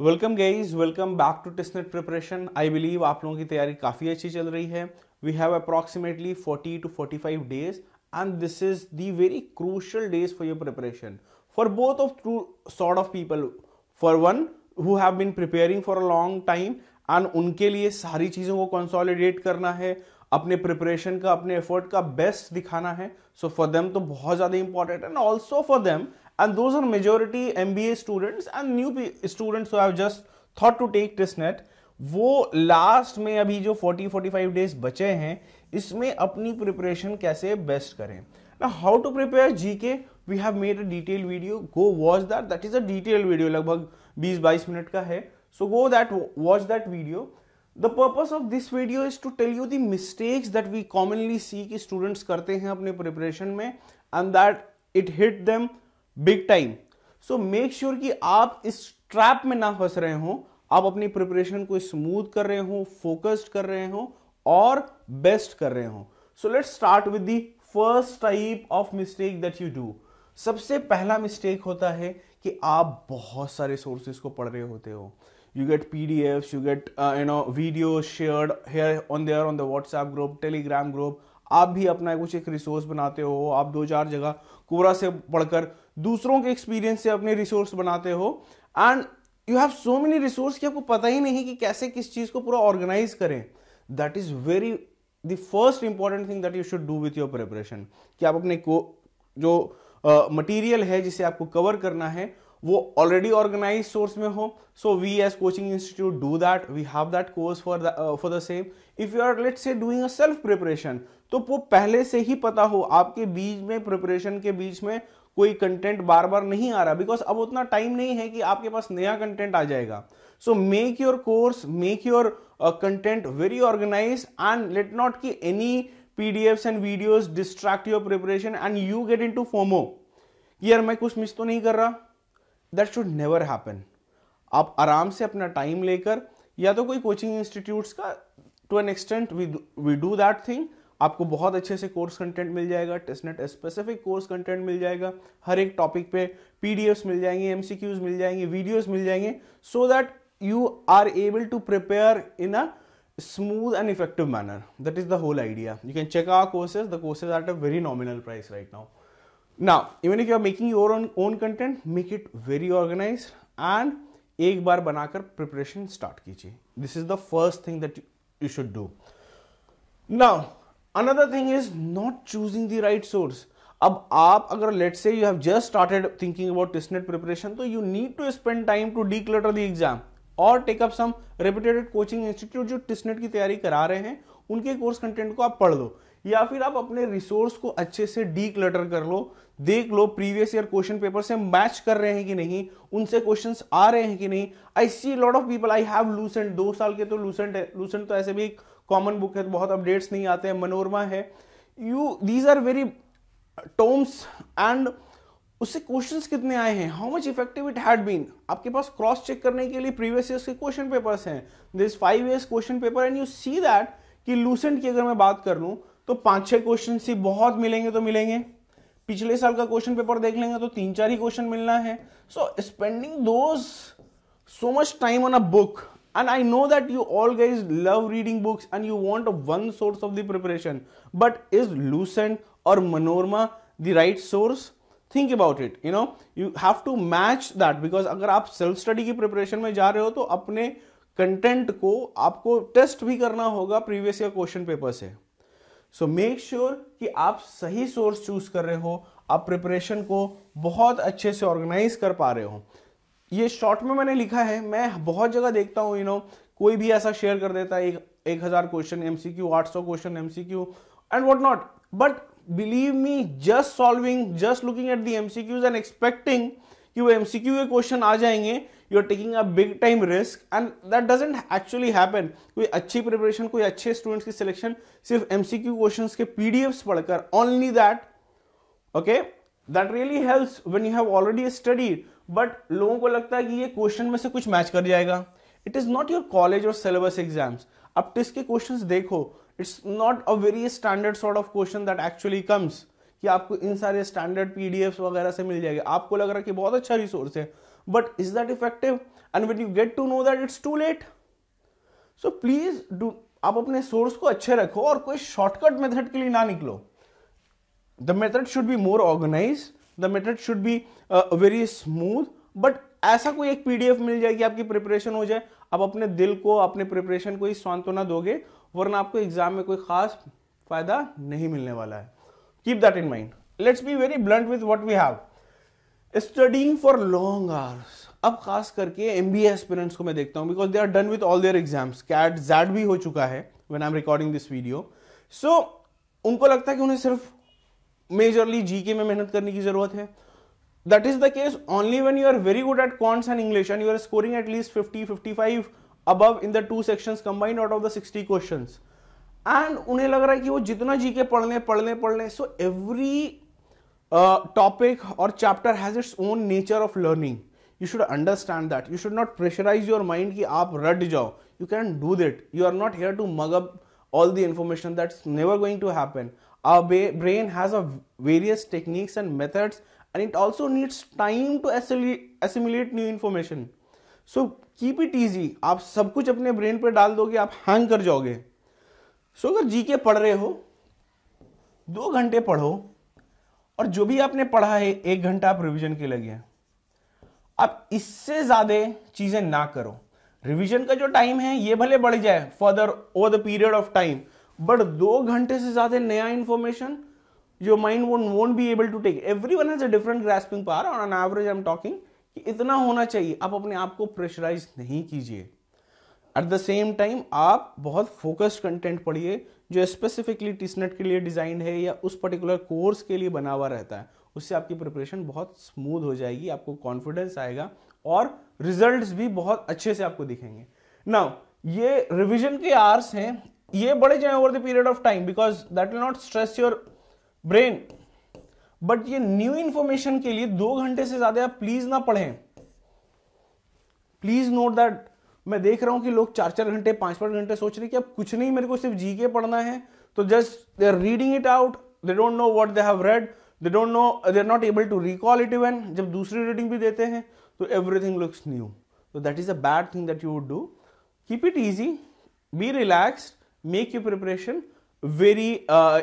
Welcome guys welcome back to Testnet preparation I believe आप लोगों की तैयारी काफ़ी अच्छी चल रही है we have approximately 40 to 45 days and this is the very crucial days for your preparation for both of two sort of people for one who have been preparing for a long time and उनके लिए सारी चीज़ों को consolidate करना है अपने preparation का अपने एफर्ट का बेस्ट दिखाना है सो फॉर देम तो बहुत ज़्यादा important and also for them and those are majority MBA students and new students who have just thought to take testnet वो लास्ट में अभी जो 40-45 डेज बचे हैं इसमें अपनी प्रिपरेशन कैसे बेस्ट करें ना how to prepare G K we have made a detail video go watch that that is a detail video लगभग 20-22 मिनट का है so go that watch that video the purpose of this video is to tell you the mistakes that we commonly see कि students करते हैं अपने preparation में and that it hit them big time so make sure कि आप इस trap में ना फंस रहे हो आप अपनी प्रिपरेशन को स्मूथ कर रहे हो फोकस्ड कर रहे हो और बेस्ट कर रहे हो so let's start with the first type of mistake that you do सबसे पहला मिस्टेक होता है कि आप बहुत सारे सोर्सेज को पढ़ रहे होते हो you get pdfs you get uh, you know videos shared here on there on the WhatsApp group Telegram group आप भी अपना कुछ एक रिसोर्स बनाते हो आप दो चार जगह कोरा से पढ़कर दूसरों के एक्सपीरियंस से अपने रिसोर्स बनाते हो and you have so many resource कि आपको पता ही नहीं कि कैसे किस चीज़ को पूरा ऑर्गेनाइज करें that is very the first important thing that you should do with your preparation कि आप अपने को जो मटीरियल uh, है जिसे आपको कवर करना है वो ऑलरेडी ऑर्गेनाइज सोर्स में हो so we as coaching institute do that we have that course for for the same if you are let's say doing a self preparation तो वो पहले से ही पता हो आपके बीच में प्रिपरेशन के बीच में कोई कंटेंट बार बार नहीं आ रहा बिकॉज अब उतना टाइम नहीं है कि आपके पास नया कंटेंट आ जाएगा so make your course make your content very organise and let not की any PDF and video distract your preparation and you get into FOMO यार मैं कुछ मिस तो नहीं कर रहा दैट शुड नेवर हैपन आप आराम से अपना टाइम लेकर या तो कोई कोचिंग इंस्टीट्यूट्स का to an extent we do that thing आपको बहुत अच्छे से कोर्स कंटेंट मिल जाएगा टेस्टनेट स्पेसिफिक कोर्स कंटेंट मिल जाएगा हर एक टॉपिक पे पीडीएफ्स मिल जाएंगे एमसीक्यूज मिल जाएंगे वीडियोस मिल जाएंगे so that you are able to prepare in a smooth and effective manner that is the whole idea you can check our courses the courses are a very nominal price right now now even if you are making your own own content make it very organise and एक बार बनाकर preparation start कीजिए this is the first thing that you should do now another thing is not choosing the right source अब आप अगर let's say you have just started thinking about TISSNET preparation तो you need to spend time to declutter the exam और take up some reputed coaching institute जो TISSNET की तैयारी करा रहे हैं उनके कोर्स कंटेंट को आप पढ़ लो या फिर आप अपने रिसोर्स को अच्छे से डी क्लटर कर लो देख लो प्रीवियस ईयर क्वेश्चन पेपर से मैच कर रहे हैं कि नहीं उनसे क्वेश्चन आ रहे हैं कि नहीं I see lot of people I have Lucent दो साल के तो लूसेंट है लूसेंट तो ऐसे भी एक कॉमन बुक है तो बहुत अपडेट्स नहीं आते हैं मनोरमा है you these are very tomes and उससे क्वेश्चंस कितने आए हैं how much effective it had been आपके पास क्रॉस चेक करने के लिए प्रीवियस ईयर्स के क्वेश्चन पेपर्स हैं this five years question paper and you see that कि लूसेंट की अगर मैं बात कर लूँ तो पाँच छः क्वेश्चन ही बहुत मिलेंगे तो मिलेंगे पिछले साल का क्वेश्चन पेपर देख लेंगे तो तीन चार ही क्वेश्चन मिलना है so spending those so much time on a book and i know that you all guys love reading books and you want one source of the preparation but is lucent or manorama the right source think about it you know you have to match that because अगर आप self study की preparation में जा रहे हो तो अपने content को आपको टेस्ट भी करना होगा प्रीवियस ईयर क्वेश्चन पेपर से सो मेक श्योर कि आप सही सोर्स चूज कर रहे हो आप प्रिपरेशन को बहुत अच्छे से ऑर्गेनाइज कर पा रहे हो ये शॉर्ट में मैंने लिखा है मैं बहुत जगह देखता हूँ यू नो कोई भी ऐसा शेयर कर देता है एक एक हज़ार क्वेश्चन एम सी क्यू आठ सौ question M C Q and what not but believe me just solving just looking at the M C Qs and expecting कि वो एम सी क्यू के क्वेश्चन आ जाएंगे you are taking a big time risk and that doesn't actually happen कोई अच्छी preparation कोई अच्छे students की सिलेक्शन सिर्फ एम सी क्यू क्वेश्चन के पी डी एफ्स पढ़कर only that okay that really helps when you have already studied but लोगों को लगता है कि ये क्वेश्चन में से कुछ मैच कर जाएगा it is not your college और सिलेबस एग्जाम्स अब टेस्ट के क्वेश्चन देखो it's not a very standard sort of question that actually comes कि आपको इन सारे स्टैंडर्ड पी वगैरह से मिल जाएगा आपको लग रहा है कि बहुत अच्छा रिसोर्स है but is that effective and when you get to know that it's too late so please do आप अपने सोर्स को अच्छे रखो और कोई शॉर्टकट मेथड के लिए ना निकलो the method should be more organise the method should be very smooth but ऐसा कोई एक पीडीएफ मिल जाए कि आपकी प्रिपरेशन हो जाए आप अपने दिल को अपने प्रिपरेशन को ही सांत्वना तो दोगे वरना आपको एग्जाम में कोई खास फायदा नहीं मिलने वाला है keep that in mind let's be very blunt with what we have studying for long hours अब खास करके एम बी एस्पिरेंट्स को मैं देखता हूँ because they are done with all their exams CAT XAT भी हो चुका है when I am recording this video so उनको लगता है कि उन्हें सिर्फ मेजरली जीके में मेहनत करने की जरूरत है that is the case only when you are very good at quants and English and you are scoring at least fifty fifty five above in the two section combined out of the sixty question and उन्हें लग रहा है कि वो जितना जी के पढ़ने पढ़ने पढ़ने सो एवरी टॉपिक और chapter has its own nature of learning you should understand that you should not pressurise your mind कि आप रट जाओ you can do that you are not here to mug up all the information that's never going to happen our brain has a various techniques and methods and it also needs time to assimilate new information so keep it easy आप सब कुछ अपने brain पर डाल दोगे आप hang कर जाओगे सो so, अगर जी के पढ़ रहे हो दो घंटे पढ़ो और जो भी आपने पढ़ा है एक घंटा आप रिविजन के लगे आप इससे ज़्यादा चीज़ें ना करो रिविजन का जो टाइम है ये भले बढ़ जाए further over the period of time but दो घंटे से ज्यादा नया information your mind won't won't be able to take every one has a different grasping power और an average I am talking इतना होना चाहिए आप अपने आप को प्रेशराइज नहीं कीजिए एट द सेम टाइम आप बहुत फोकस्ड कंटेंट पढ़िए जो स्पेसिफिकली टीसनेट e के लिए डिजाइंड है या उस पर्टिकुलर कोर्स के लिए बना हुआ रहता है उससे आपकी प्रिपरेशन बहुत स्मूथ हो जाएगी आपको कॉन्फिडेंस आएगा और रिजल्ट्स भी बहुत अच्छे से आपको दिखेंगे नाउ ये रिविजन के आर्स हैं ये बढ़े जाए over the period of time because that will not stress your brain but ये न्यू इंफॉर्मेशन के लिए दो घंटे से ज्यादा आप प्लीज ना पढ़ें प्लीज नोट दैट मैं देख रहा हूं कि लोग चार चार घंटे पांच पांच घंटे सोच रहे कि अब कुछ नहीं मेरे को सिर्फ जीके पढ़ना है तो just they are reading it out they don't know what they have read they don't know they are not able to recall it even जब दूसरी रीडिंग भी देते हैं तो एवरीथिंग लुक्स न्यू तो that is a bad thing that you would do keep it easy be relaxed make you preparation very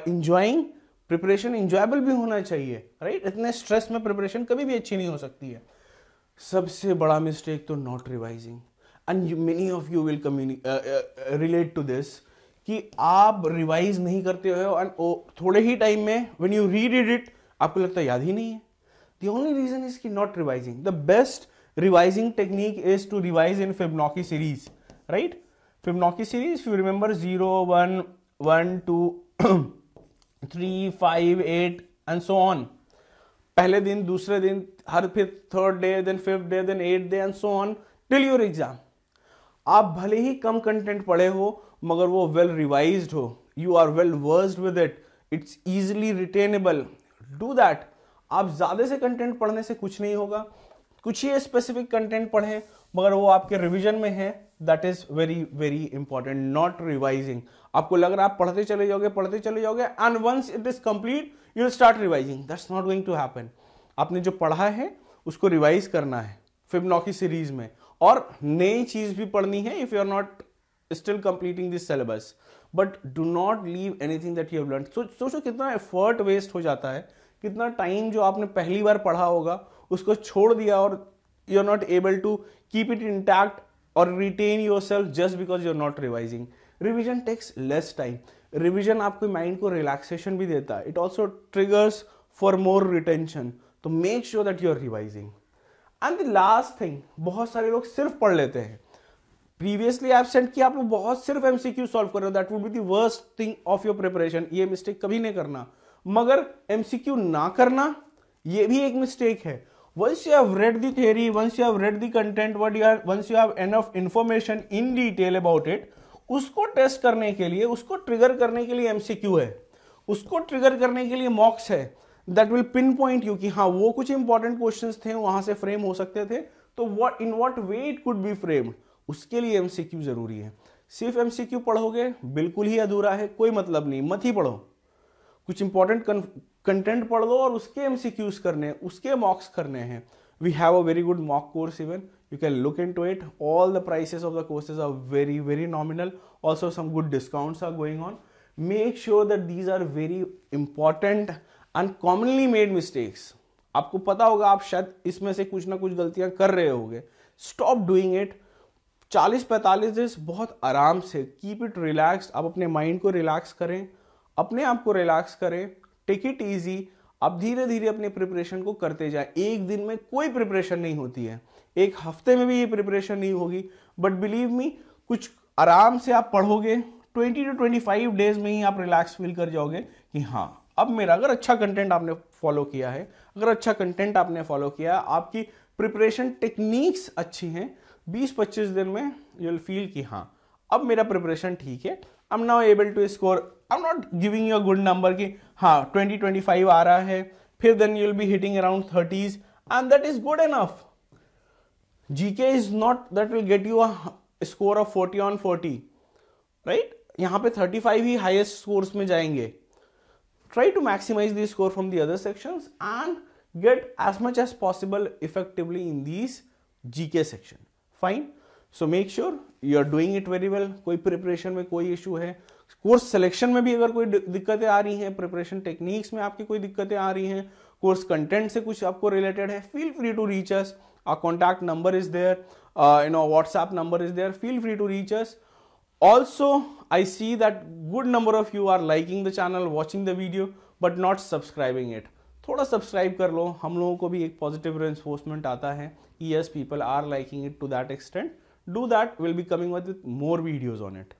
enjoying preparation enjoyable भी होना चाहिए राइट right? इतने स्ट्रेस में प्रिपरेशन कभी भी अच्छी नहीं हो सकती है सबसे बड़ा मिस्टेक तो not revising and many of you will relate to this कि आप रिवाइज नहीं करते हो एंड थोड़े ही टाइम में when you read it it आपको लगता है याद ही नहीं है द ओनली रीजन इज की not revising the best revising technique is to revise in Fibonacci series right Fibonacci series if remember zero one one two three five eight and so on पहले दिन दूसरे दिन हर फिर third day then fifth day then eight day and so on till your exam आप भले ही कम कंटेंट पढ़े हो मगर वो वेल रिवाइज हो you are well versed with it it's easily retainable do that आप ज़्यादा से कंटेंट पढ़ने से कुछ नहीं होगा कुछ ही स्पेसिफिक कंटेंट पढ़ें मगर वो आपके रिविजन में है that is very very important not revising आपको लग रहा है आप पढ़ते चले जाओगे पढ़ते चले जाओगे and once it is complete you start revising that's not going to happen आपने जो पढ़ा है उसको रिवाइज करना है फिबनॉकी सीरीज में और नई चीज भी पढ़नी है if you are not still completing this syllabus but do not leave anything that you have learn सोचो कितना एफर्ट वेस्ट हो जाता है कितना टाइम जो आपने पहली बार पढ़ा होगा उसको छोड़ दिया और you are not able to keep it intact or retain yourself just because you are not revising revision takes less time revision aapke mind ko relaxation bhi deta it also triggers for more retention तो make sure that you are revising and the last thing bahut sare log sirf pad lete hain previously absent की आप लोग बहुत सिर्फ MCQ solve कर रहे हो that would be the worst thing of your preparation ये मिस्टेक कभी नहीं करना मगर एमसीक्यू ना करना ये भी एक मिस्टेक है once you have read the theory once you have read the content what you are once you have enough information in detail about it उसको टेस्ट करने के लिए उसको ट्रिगर करने के लिए एमसीक्यू है उसको ट्रिगर करने के लिए मॉक्स है that will pinpoint you कि हाँ वो कुछ इंपॉर्टेंट क्वेश्चन थे वहां से फ्रेम हो सकते थे तो what in what way it could be framed उसके लिए एमसीक्यू जरूरी है सिर्फ एमसीक्यू पढ़ोगे बिल्कुल ही अधूरा है कोई मतलब नहीं मत ही पढ़ो कुछ इंपॉर्टेंट कंटेंट पढ़ लो और उसके एम करने हैं उसके मॉक्स करने हैं we have a very good mock course even you can look into it all the price of the courses are very very nominal also some good discounts are going on make sure that these are very important and commonly made mistakes आपको पता होगा आप शायद इसमें से कुछ ना कुछ गलतियां कर रहे हो गए स्टॉप डूइंग इट चालीस पैंतालीस दिन बहुत आराम से कीप इट रिलैक्स आप अपने माइंड को रिलैक्स करें अपने आप को रिलैक्स करें टेक इट ईजी आप धीरे धीरे अपने प्रिपरेशन को करते जाए एक दिन में कोई प्रिपरेशन नहीं होती है एक हफ्ते में भी ये प्रिपरेशन नहीं होगी बट बिलीव मी कुछ आराम से आप पढ़ोगे 20 टू 25 डेज में ही आप रिलैक्स फील कर जाओगे कि हाँ अब मेरा अगर अच्छा कंटेंट आपने फॉलो किया है अगर अच्छा कंटेंट आपने फॉलो किया है आपकी प्रिपरेशन टेक्निक्स अच्छी हैं 20-25 दिन में यू विल फील कि हाँ अब मेरा प्रिपरेशन ठीक है I am now able to score I am not giving you a good number कि हाँ ट्वेंटी ट्वेंटी फाइव आ रहा है फिर then you will be hitting around thirties and that is good enough G K is not that will get you a score of forty on forty right यहाँ पे thirty five ही highest scores में जाएंगे try to maximise the score from the other section and get as much as possible effectively in these G K section fine so make sure you are doing it very well कोई preparation में कोई issue है course selection में भी अगर कोई दिक्कतें आ रही हैं प्रिपरेशन टेक्निक्स में आपकी कोई दिक्कतें आ रही हैं कोर्स कंटेंट से कुछ आपको रिलेटेड है feel free to reach us our contact number is there you know WhatsApp number is there feel free to reach us also I see that good number of you are liking the channel watching the video but not subscribing it थोड़ा subscribe कर लो हम लोगों को भी एक positive reinforcement आता है yes people are liking it to that extent do that we'll be coming with more videos on it